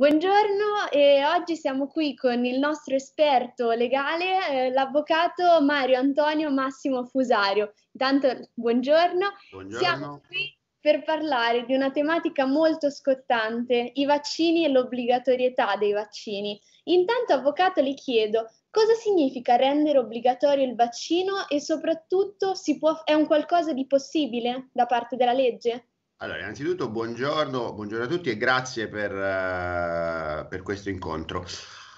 Buongiorno e oggi siamo qui con il nostro esperto legale, eh, l'avvocato Mario Antonio Massimo Fusario. Intanto, buongiorno. buongiorno. Siamo qui per parlare di una tematica molto scottante, i vaccini e l'obbligatorietà dei vaccini. Intanto, avvocato, le chiedo cosa significa rendere obbligatorio il vaccino e soprattutto può, è un qualcosa di possibile da parte della legge? Allora, innanzitutto buongiorno, buongiorno, a tutti e grazie per, uh, per questo incontro.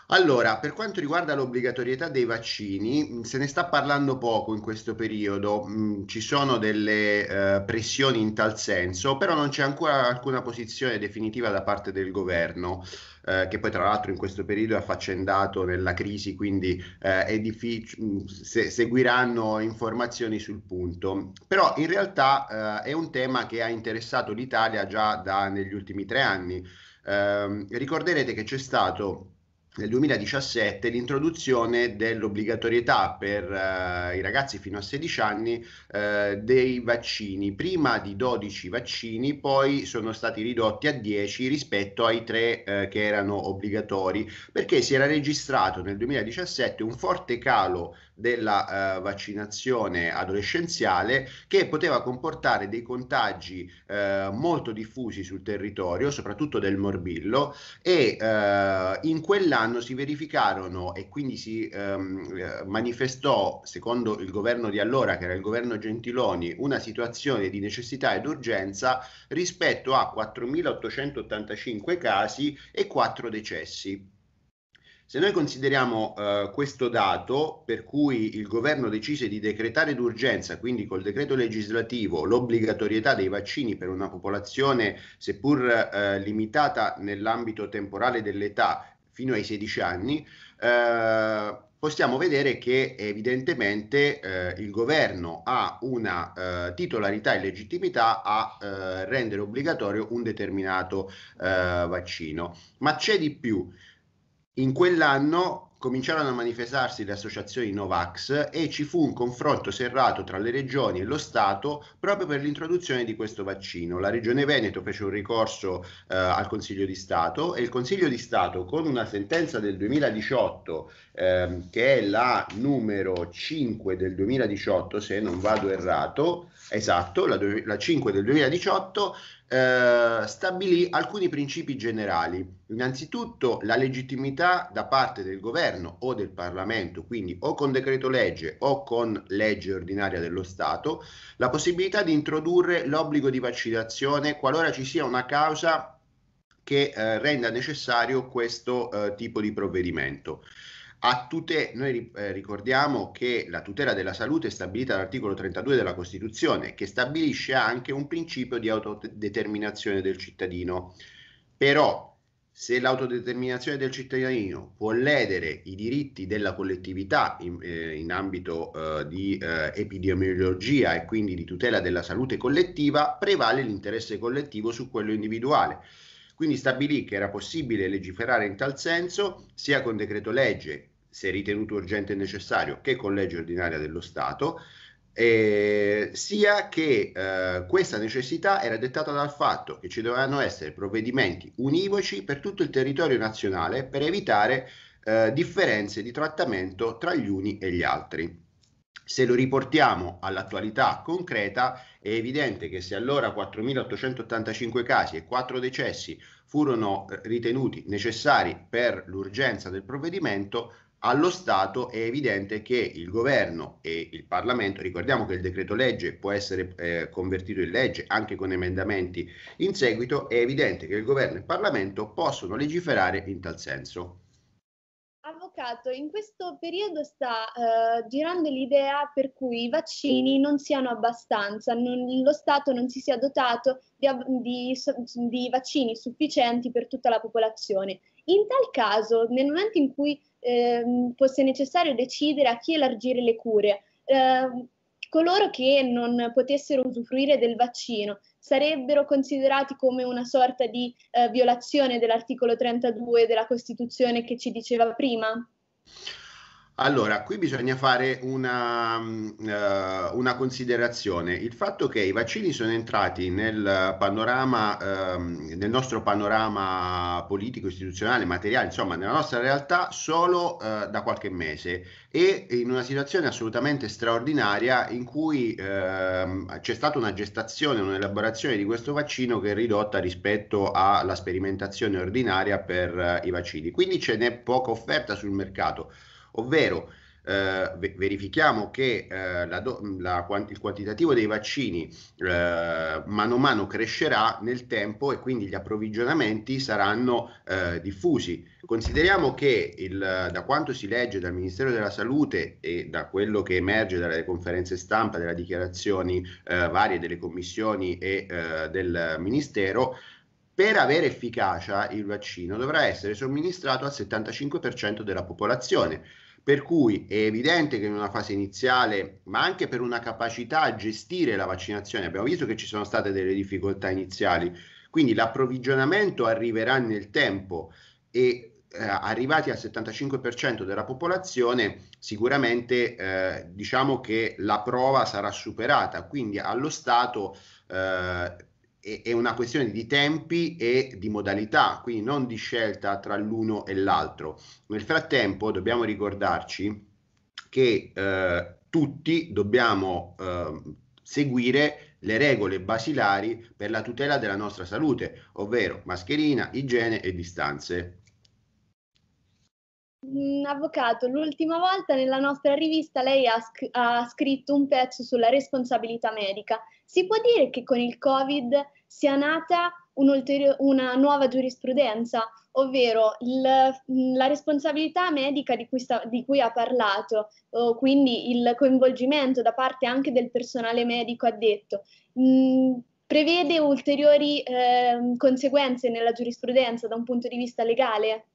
Allora, per quanto riguarda l'obbligatorietà dei vaccini, mm, se ne sta parlando poco in questo periodo, mm, ci sono delle eh, pressioni in tal senso, però non c'è ancora alcuna posizione definitiva da parte del governo. Eh, che poi tra l'altro in questo periodo è affaccendato nella crisi, quindi eh, è difficile, mm, se- seguiranno informazioni sul punto. Però in realtà eh, è un tema che ha interessato l'Italia già da negli ultimi tre anni. Ehm, ricorderete che c'è stato nel 2017 l'introduzione dell'obbligatorietà per eh, i ragazzi fino a 16 anni eh, dei vaccini, prima di 12 vaccini, poi sono stati ridotti a 10 rispetto ai 3 eh, che erano obbligatori, perché si era registrato nel 2017 un forte calo della eh, vaccinazione adolescenziale che poteva comportare dei contagi eh, molto diffusi sul territorio, soprattutto del morbillo e eh, in quell'anno quell'anno si verificarono e quindi si ehm, manifestò, secondo il governo di allora, che era il governo Gentiloni, una situazione di necessità ed urgenza rispetto a 4.885 casi e 4 decessi. Se noi consideriamo eh, questo dato, per cui il governo decise di decretare d'urgenza, quindi col decreto legislativo, l'obbligatorietà dei vaccini per una popolazione seppur eh, limitata nell'ambito temporale dell'età fino ai 16 anni, eh, possiamo vedere che evidentemente eh, il governo ha una eh, titolarità e legittimità a eh, rendere obbligatorio un determinato eh, vaccino. Ma c'è di più. In quell'anno cominciarono a manifestarsi le associazioni Novax e ci fu un confronto serrato tra le regioni e lo Stato proprio per l'introduzione di questo vaccino. La regione Veneto fece un ricorso eh, al Consiglio di Stato e il Consiglio di Stato con una sentenza del 2018 ehm, che è la numero 5 del 2018 se non vado errato, esatto, la, la 5 del 2018 eh, stabilì alcuni principi generali. Innanzitutto la legittimità da parte del governo o del Parlamento, quindi o con decreto legge o con legge ordinaria dello Stato, la possibilità di introdurre l'obbligo di vaccinazione qualora ci sia una causa che eh, renda necessario questo eh, tipo di provvedimento a tute, noi eh, ricordiamo che la tutela della salute è stabilita dall'articolo 32 della Costituzione, che stabilisce anche un principio di autodeterminazione del cittadino. Però se l'autodeterminazione del cittadino può ledere i diritti della collettività in, eh, in ambito eh, di eh, epidemiologia e quindi di tutela della salute collettiva, prevale l'interesse collettivo su quello individuale. Quindi stabilì che era possibile legiferare in tal senso sia con decreto legge se ritenuto urgente e necessario, che con legge ordinaria dello Stato, eh, sia che eh, questa necessità era dettata dal fatto che ci dovevano essere provvedimenti univoci per tutto il territorio nazionale per evitare eh, differenze di trattamento tra gli uni e gli altri. Se lo riportiamo all'attualità concreta, è evidente che se allora 4.885 casi e 4 decessi furono eh, ritenuti necessari per l'urgenza del provvedimento, allo Stato è evidente che il governo e il Parlamento, ricordiamo che il decreto legge può essere eh, convertito in legge anche con emendamenti in seguito, è evidente che il governo e il Parlamento possono legiferare in tal senso. Avvocato, in questo periodo sta eh, girando l'idea per cui i vaccini non siano abbastanza, non, lo Stato non si sia dotato di, di, di vaccini sufficienti per tutta la popolazione. In tal caso, nel momento in cui ehm, fosse necessario decidere a chi elargire le cure. Eh, coloro che non potessero usufruire del vaccino sarebbero considerati come una sorta di eh, violazione dell'articolo 32 della Costituzione che ci diceva prima? Allora, qui bisogna fare una, uh, una, considerazione. Il fatto che i vaccini sono entrati nel, panorama, uh, nel nostro panorama politico, istituzionale, materiale, insomma, nella nostra realtà solo uh, da qualche mese e in una situazione assolutamente straordinaria in cui ehm, c'è stata una gestazione, un'elaborazione di questo vaccino che è ridotta rispetto alla sperimentazione ordinaria per eh, i vaccini. Quindi ce n'è poca offerta sul mercato ovvero eh, verifichiamo che eh, la, la, il quantitativo dei vaccini eh, mano a mano crescerà nel tempo e quindi gli approvvigionamenti saranno eh, diffusi. Consideriamo che il, da quanto si legge dal Ministero della Salute e da quello che emerge dalle conferenze stampa, dalle dichiarazioni eh, varie delle commissioni e eh, del Ministero, per avere efficacia il vaccino dovrà essere somministrato al 75% della popolazione, per cui è evidente che in una fase iniziale, ma anche per una capacità a gestire la vaccinazione, abbiamo visto che ci sono state delle difficoltà iniziali, quindi l'approvvigionamento arriverà nel tempo e eh, arrivati al 75% della popolazione, sicuramente eh, diciamo che la prova sarà superata, quindi allo Stato eh, è una questione di tempi e di modalità, quindi non di scelta tra l'uno e l'altro. Nel frattempo dobbiamo ricordarci che eh, tutti dobbiamo eh, seguire le regole basilari per la tutela della nostra salute, ovvero mascherina, igiene e distanze. Mm, avvocato, l'ultima volta nella nostra rivista lei ha, sc- ha scritto un pezzo sulla responsabilità medica si può dire che con il Covid sia nata una nuova giurisprudenza, ovvero il, la responsabilità medica di cui, sta, di cui ha parlato, oh, quindi il coinvolgimento da parte anche del personale medico addetto. Mh, prevede ulteriori eh, conseguenze nella giurisprudenza da un punto di vista legale?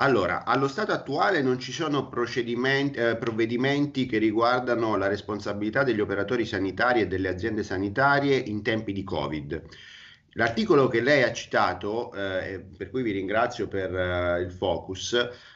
Allora, allo stato attuale non ci sono eh, provvedimenti che riguardano la responsabilità degli operatori sanitari e delle aziende sanitarie in tempi di Covid. L'articolo che lei ha citato, eh, per cui vi ringrazio per eh, il focus,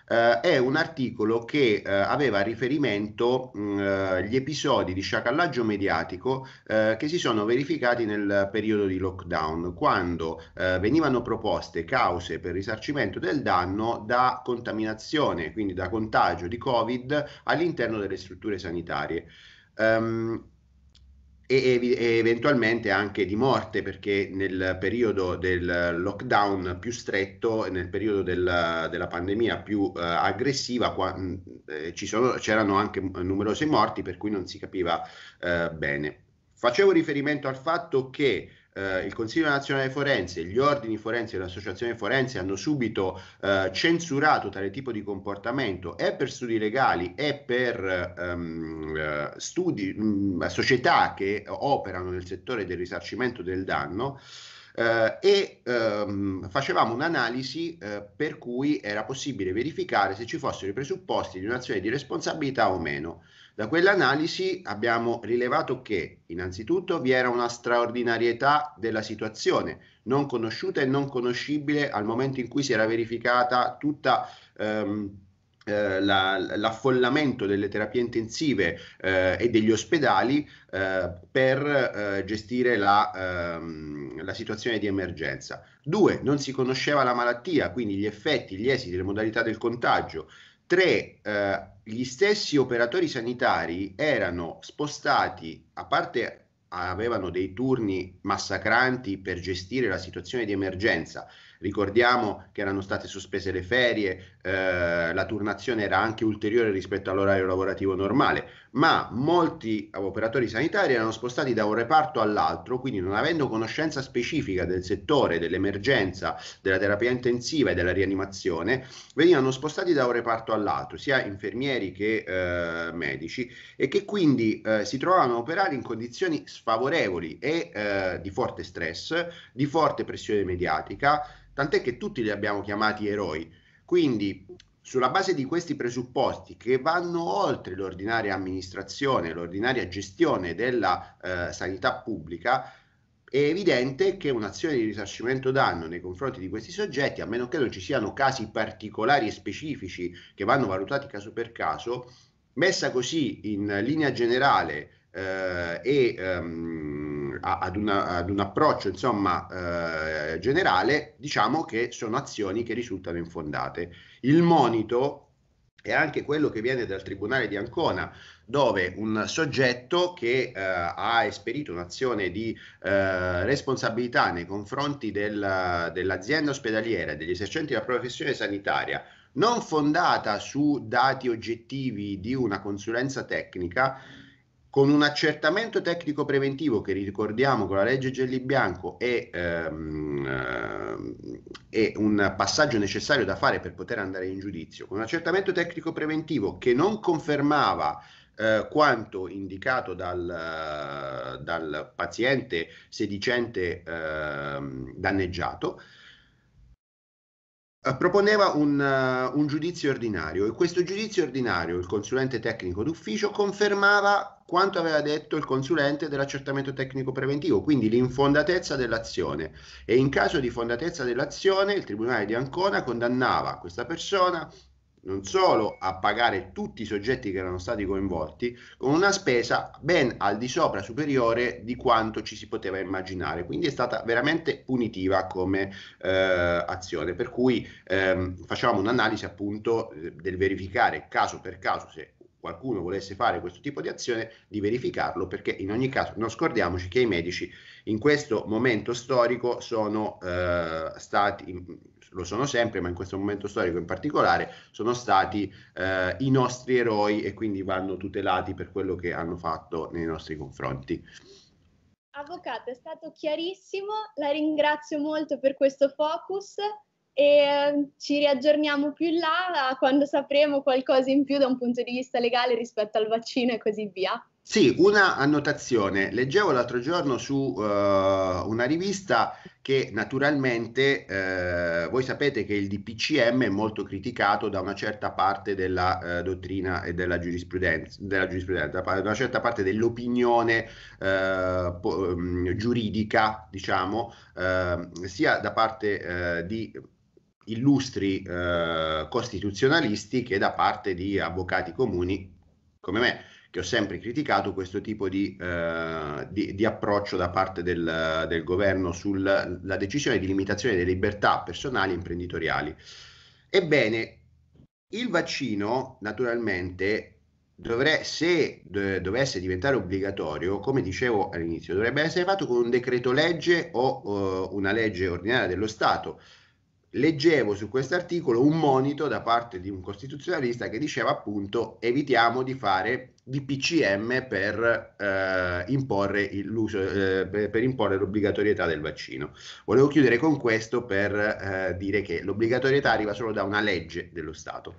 eh, è un articolo che eh, aveva a riferimento mh, mm, eh, gli episodi di sciacallaggio mediatico eh, che si sono verificati nel periodo di lockdown, quando venivano proposte cause per risarcimento del danno da contaminazione, quindi da contagio di Covid all'interno delle strutture sanitarie. Um, e, eventualmente anche di morte perché nel periodo del lockdown più stretto, nel periodo del, della pandemia più eh, aggressiva, qua, mm, eh, sono, c'erano anche numerose morti per cui non si capiva eh, bene. Facevo riferimento al fatto che eh, il Consiglio Nazionale Forense, gli ordini forensi e l'associazione forense hanno subito eh, censurato tale tipo di comportamento e per studi legali e per ehm, eh, studi, mh, mm, società che operano nel settore del risarcimento del danno. Eh, e ehm, facevamo un'analisi eh, per cui era possibile verificare se ci fossero i presupposti di un'azione di responsabilità o meno. Da quell'analisi abbiamo rilevato che innanzitutto vi era una straordinarietà della situazione non conosciuta e non conoscibile al momento in cui si era verificata tutta ehm, eh, la, l'affollamento delle terapie intensive eh, e degli ospedali eh, per eh, gestire la, ehm, la, situazione di emergenza. Due, non si conosceva la malattia, quindi gli effetti, gli esiti, le modalità del contagio. Tre, eh, gli stessi operatori sanitari erano spostati, a parte avevano dei turni massacranti per gestire la situazione di emergenza. Ricordiamo che erano state sospese le ferie, eh, la turnazione era anche ulteriore rispetto all'orario lavorativo normale, ma molti operatori sanitari erano spostati da un reparto all'altro, quindi non avendo conoscenza specifica del settore dell'emergenza, della terapia intensiva e della rianimazione, venivano spostati da un reparto all'altro, sia infermieri che eh, medici, e che quindi eh, si trovavano a operare in condizioni sfavorevoli sfavorevoli e eh, di forte stress, di forte pressione mediatica, tant'è che tutti li abbiamo chiamati eroi. Quindi sulla base di questi presupposti che vanno oltre l'ordinaria amministrazione, l'ordinaria gestione della eh, sanità pubblica, è evidente che un'azione di risarcimento danno nei confronti di questi soggetti, a meno che non ci siano casi particolari e specifici che vanno valutati caso per caso, messa così in linea generale eh, e ehm, ad, una, ad, un approccio insomma eh, generale, diciamo che sono azioni che risultano infondate. Il monito è anche quello che viene dal Tribunale di Ancona, dove un soggetto che eh, ha esperito un'azione di eh, responsabilità nei confronti del, dell'azienda ospedaliera e degli esercenti della professione sanitaria, non fondata su dati oggettivi di una consulenza tecnica, con un accertamento tecnico preventivo che ricordiamo con la legge Gellibianco è, ehm, è, ehm, un passaggio necessario da fare per poter andare in giudizio, con un accertamento tecnico preventivo che non confermava eh, quanto indicato dal, dal paziente sedicente eh, danneggiato, eh, proponeva un, uh, un, giudizio ordinario e questo giudizio ordinario, il consulente tecnico d'ufficio, confermava quanto aveva detto il consulente dell'accertamento tecnico preventivo, quindi l'infondatezza dell'azione e in caso di fondatezza dell'azione il Tribunale di Ancona condannava questa persona non solo a pagare tutti i soggetti che erano stati coinvolti, con una spesa ben al di sopra superiore di quanto ci si poteva immaginare. Quindi è stata veramente punitiva come eh, azione. Per cui ehm, facciamo un'analisi appunto eh, del verificare caso per caso se qualcuno volesse fare questo tipo di azione, di verificarlo, perché in ogni caso non scordiamoci che i medici in questo momento storico sono eh, stati, lo sono sempre, ma in questo momento storico in particolare, sono stati eh, i nostri eroi e quindi vanno tutelati per quello che hanno fatto nei nostri confronti. Avvocato, è stato chiarissimo, la ringrazio molto per questo focus e ehm, ci riaggiorniamo più in là quando sapremo qualcosa in più da un punto di vista legale rispetto al vaccino e così via. Sì, una annotazione. Leggevo l'altro giorno su uh, una rivista che naturalmente eh, voi sapete che il DPCM è molto criticato da una certa parte della eh, dottrina e della giurisprudenza, della giurisprudenza, da una certa parte dell'opinione eh, po- mm, giuridica, diciamo, ehm, sia da parte eh, di illustri eh, costituzionalisti che da parte di avvocati comuni come me, che ho sempre criticato questo tipo di, eh, di, di approccio da parte del, del governo sulla decisione di limitazione delle libertà personali e imprenditoriali. Ebbene, il vaccino naturalmente dovrebbe, se dovesse diventare obbligatorio, come dicevo all'inizio, dovrebbe essere fatto con un decreto legge o eh, una legge ordinaria dello Stato leggevo su questo articolo un monito da parte di un costituzionalista che diceva appunto evitiamo di fare DPCM per, eh, imporre, eh, per, per imporre, l'obbligatorietà del vaccino. Volevo chiudere con questo per eh, dire che l'obbligatorietà arriva solo da una legge dello Stato.